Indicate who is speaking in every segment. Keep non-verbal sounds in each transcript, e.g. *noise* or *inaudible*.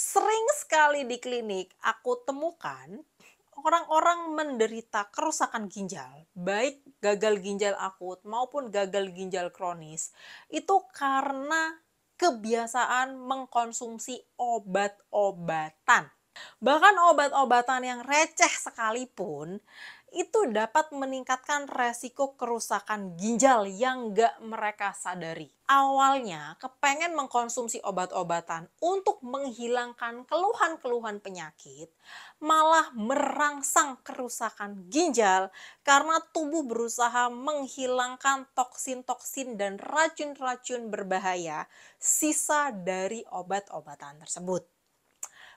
Speaker 1: sering sekali di klinik aku temukan orang-orang menderita kerusakan ginjal, baik gagal ginjal akut maupun gagal ginjal kronis, itu karena kebiasaan mengkonsumsi obat-obatan. Bahkan obat-obatan yang receh sekalipun itu dapat meningkatkan resiko kerusakan ginjal yang nggak mereka sadari. Awalnya kepengen mengkonsumsi obat-obatan untuk menghilangkan keluhan-keluhan penyakit, malah merangsang kerusakan ginjal karena tubuh berusaha menghilangkan toksin-toksin dan racun-racun berbahaya sisa dari obat-obatan tersebut.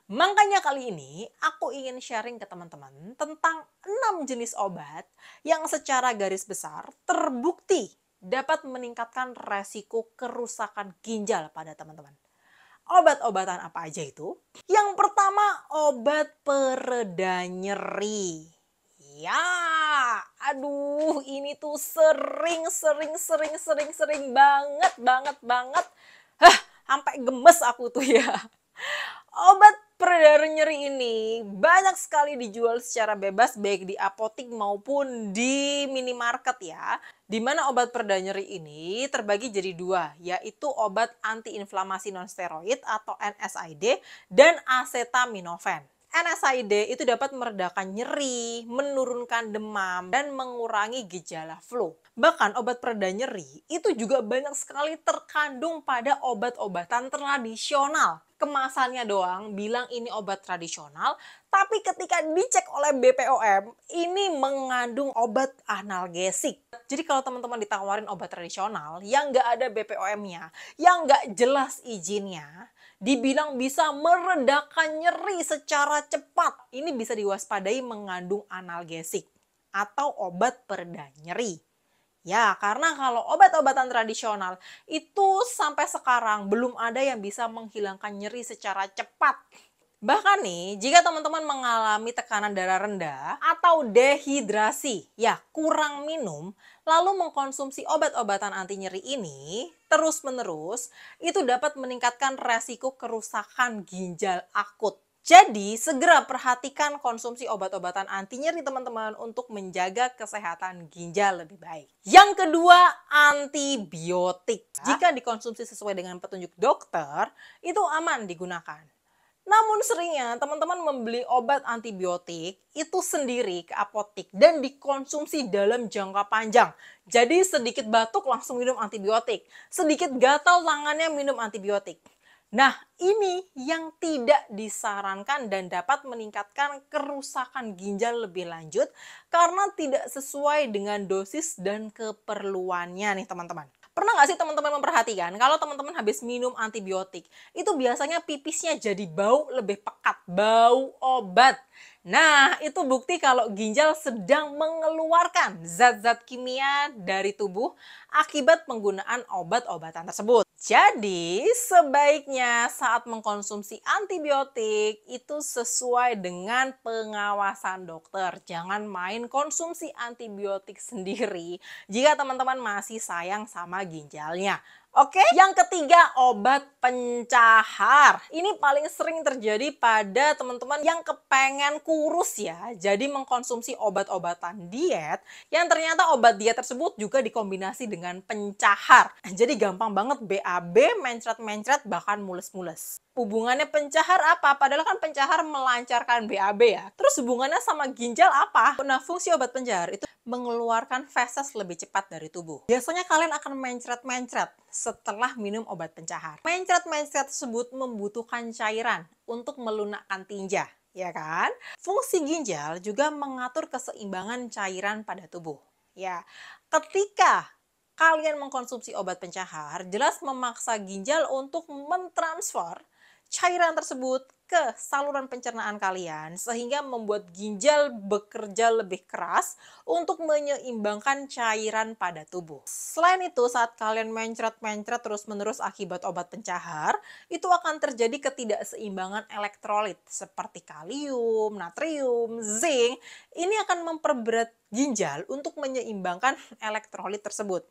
Speaker 1: Makanya kali ini aku ingin sharing ke teman-teman tentang enam jenis obat yang secara garis besar terbukti dapat meningkatkan resiko kerusakan ginjal pada teman-teman. Obat-obatan apa aja itu? Yang pertama, obat pereda nyeri. Ya, aduh ini tuh sering, sering, sering, sering, sering banget, banget, banget. Hah, sampai gemes aku tuh ya. Obat peredaran nyeri ini banyak sekali dijual secara bebas baik di apotik maupun di minimarket ya. Di mana obat pereda nyeri ini terbagi jadi dua, yaitu obat antiinflamasi nonsteroid atau NSAID dan acetaminophen. NSAID itu dapat meredakan nyeri, menurunkan demam, dan mengurangi gejala flu. Bahkan obat pereda nyeri itu juga banyak sekali terkandung pada obat-obatan tradisional kemasannya doang bilang ini obat tradisional, tapi ketika dicek oleh BPOM, ini mengandung obat analgesik. Jadi kalau teman-teman ditawarin obat tradisional yang nggak ada BPOM-nya, yang nggak jelas izinnya, dibilang bisa meredakan nyeri secara cepat, ini bisa diwaspadai mengandung analgesik atau obat pereda nyeri. Ya, karena kalau obat-obatan tradisional itu sampai sekarang belum ada yang bisa menghilangkan nyeri secara cepat. Bahkan nih, jika teman-teman mengalami tekanan darah rendah atau dehidrasi, ya kurang minum, lalu mengkonsumsi obat-obatan anti nyeri ini terus-menerus, itu dapat meningkatkan resiko kerusakan ginjal akut. Jadi segera perhatikan konsumsi obat-obatan anti nyeri teman-teman untuk menjaga kesehatan ginjal lebih baik. Yang kedua, antibiotik. Jika dikonsumsi sesuai dengan petunjuk dokter, itu aman digunakan. Namun seringnya teman-teman membeli obat antibiotik itu sendiri ke apotik dan dikonsumsi dalam jangka panjang. Jadi sedikit batuk langsung minum antibiotik, sedikit gatal tangannya minum antibiotik Nah, ini yang tidak disarankan dan dapat meningkatkan kerusakan ginjal lebih lanjut karena tidak sesuai dengan dosis dan keperluannya nih teman-teman. Pernah nggak sih teman-teman memperhatikan kalau teman-teman habis minum antibiotik, itu biasanya pipisnya jadi bau lebih pekat, bau obat. Nah, itu bukti kalau ginjal sedang mengeluarkan zat-zat kimia dari tubuh akibat penggunaan obat-obatan tersebut. Jadi, sebaiknya saat mengkonsumsi antibiotik itu sesuai dengan pengawasan dokter. Jangan main konsumsi antibiotik sendiri jika teman-teman masih sayang sama ginjalnya. Oke, okay? yang ketiga obat pencahar. Ini paling sering terjadi pada teman-teman yang kepengen kurus ya. Jadi mengkonsumsi obat-obatan diet yang ternyata obat diet tersebut juga dikombinasi dengan pencahar. *laughs* Jadi gampang banget BAB, mencret-mencret, bahkan mules-mules. Hubungannya pencahar apa? Padahal kan pencahar melancarkan BAB ya. Terus hubungannya sama ginjal apa? Nah, fungsi obat pencahar itu mengeluarkan feses lebih cepat dari tubuh. Biasanya kalian akan mencret-mencret setelah minum obat pencahar. Mencret-mencret tersebut membutuhkan cairan untuk melunakkan tinja, ya kan? Fungsi ginjal juga mengatur keseimbangan cairan pada tubuh. Ya, ketika kalian mengkonsumsi obat pencahar, jelas memaksa ginjal untuk mentransfer cairan tersebut ke saluran pencernaan kalian sehingga membuat ginjal bekerja lebih keras untuk menyeimbangkan cairan pada tubuh. Selain itu, saat kalian mencret-mencret terus-menerus akibat obat pencahar, itu akan terjadi ketidakseimbangan elektrolit seperti kalium, natrium, zinc. Ini akan memperberat ginjal untuk menyeimbangkan elektrolit tersebut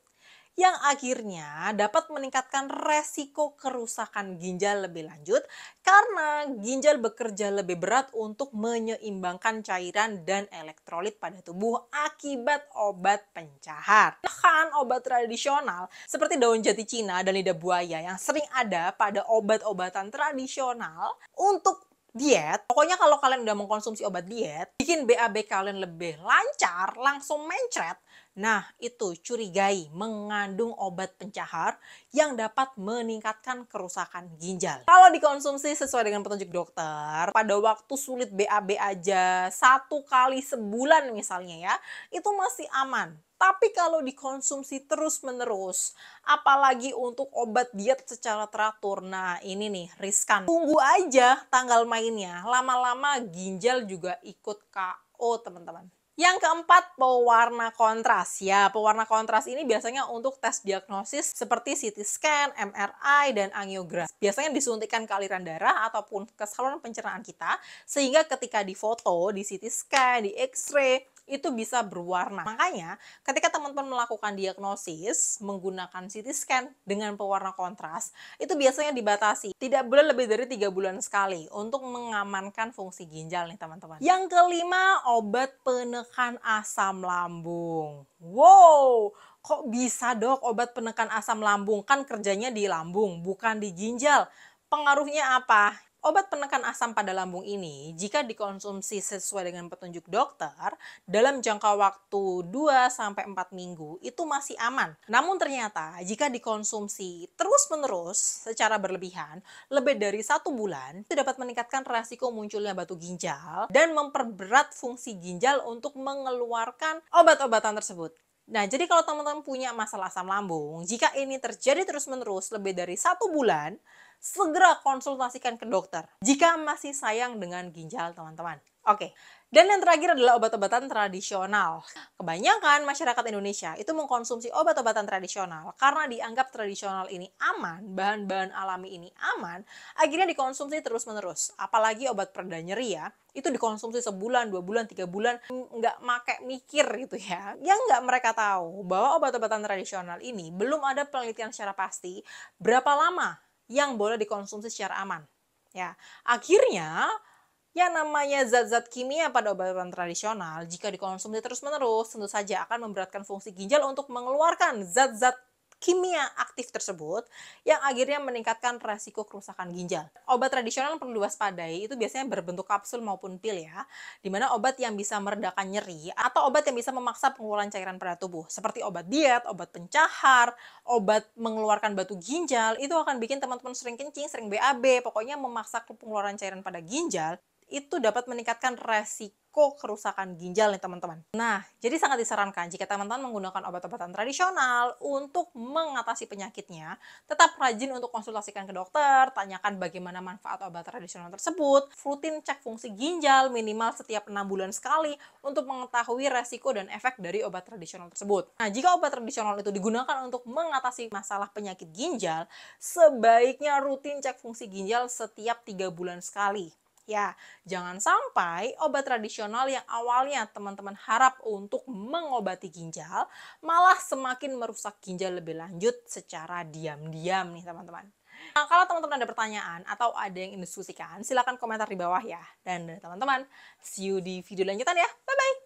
Speaker 1: yang akhirnya dapat meningkatkan resiko kerusakan ginjal lebih lanjut karena ginjal bekerja lebih berat untuk menyeimbangkan cairan dan elektrolit pada tubuh akibat obat pencahar. Bahkan obat tradisional seperti daun jati Cina dan lidah buaya yang sering ada pada obat-obatan tradisional untuk diet. Pokoknya kalau kalian udah mengkonsumsi obat diet, bikin BAB kalian lebih lancar, langsung mencret, Nah, itu curigai mengandung obat pencahar yang dapat meningkatkan kerusakan ginjal. Kalau dikonsumsi sesuai dengan petunjuk dokter, pada waktu sulit BAB aja satu kali sebulan misalnya ya, itu masih aman. Tapi kalau dikonsumsi terus-menerus, apalagi untuk obat diet secara teratur, nah ini nih riskan. Tunggu aja tanggal mainnya, lama-lama ginjal juga ikut KO teman-teman. Yang keempat, pewarna kontras. Ya, pewarna kontras ini biasanya untuk tes diagnosis seperti CT scan, MRI, dan angiogram. Biasanya disuntikkan ke aliran darah ataupun ke saluran pencernaan kita, sehingga ketika difoto, di CT scan, di X-ray, itu bisa berwarna. Makanya ketika teman-teman melakukan diagnosis menggunakan CT scan dengan pewarna kontras, itu biasanya dibatasi. Tidak boleh lebih dari tiga bulan sekali untuk mengamankan fungsi ginjal nih teman-teman. Yang kelima, obat penekan asam lambung. Wow, kok bisa dok obat penekan asam lambung? Kan kerjanya di lambung, bukan di ginjal. Pengaruhnya apa? Obat penekan asam pada lambung ini jika dikonsumsi sesuai dengan petunjuk dokter dalam jangka waktu 2 sampai 4 minggu itu masih aman. Namun ternyata jika dikonsumsi terus-menerus secara berlebihan lebih dari satu bulan itu dapat meningkatkan resiko munculnya batu ginjal dan memperberat fungsi ginjal untuk mengeluarkan obat-obatan tersebut. Nah, jadi kalau teman-teman punya masalah asam lambung, jika ini terjadi terus-menerus lebih dari satu bulan, segera konsultasikan ke dokter jika masih sayang dengan ginjal teman-teman. Oke. Dan yang terakhir adalah obat-obatan tradisional. Kebanyakan masyarakat Indonesia itu mengkonsumsi obat-obatan tradisional karena dianggap tradisional ini aman, bahan-bahan alami ini aman, akhirnya dikonsumsi terus-menerus. Apalagi obat pereda nyeri ya, itu dikonsumsi sebulan, dua bulan, tiga bulan, nggak make mikir gitu ya. Yang nggak mereka tahu bahwa obat-obatan tradisional ini belum ada penelitian secara pasti berapa lama yang boleh dikonsumsi secara aman. Ya, akhirnya yang namanya zat-zat kimia pada obat obatan tradisional, jika dikonsumsi terus-menerus, tentu saja akan memberatkan fungsi ginjal untuk mengeluarkan zat-zat kimia aktif tersebut yang akhirnya meningkatkan resiko kerusakan ginjal. Obat tradisional perlu diwaspadai itu biasanya berbentuk kapsul maupun pil ya, di mana obat yang bisa meredakan nyeri atau obat yang bisa memaksa pengeluaran cairan pada tubuh, seperti obat diet, obat pencahar, obat mengeluarkan batu ginjal, itu akan bikin teman-teman sering kencing, sering BAB, pokoknya memaksa pengeluaran cairan pada ginjal, itu dapat meningkatkan resiko kerusakan ginjal nih teman-teman. Nah, jadi sangat disarankan jika teman-teman menggunakan obat-obatan tradisional untuk mengatasi penyakitnya, tetap rajin untuk konsultasikan ke dokter, tanyakan bagaimana manfaat obat tradisional tersebut, rutin cek fungsi ginjal minimal setiap enam bulan sekali untuk mengetahui resiko dan efek dari obat tradisional tersebut. Nah, jika obat tradisional itu digunakan untuk mengatasi masalah penyakit ginjal, sebaiknya rutin cek fungsi ginjal setiap tiga bulan sekali ya. Jangan sampai obat tradisional yang awalnya teman-teman harap untuk mengobati ginjal malah semakin merusak ginjal lebih lanjut secara diam-diam nih teman-teman. Nah, kalau teman-teman ada pertanyaan atau ada yang ingin diskusikan, silakan komentar di bawah ya. Dan teman-teman, see you di video lanjutan ya. Bye-bye!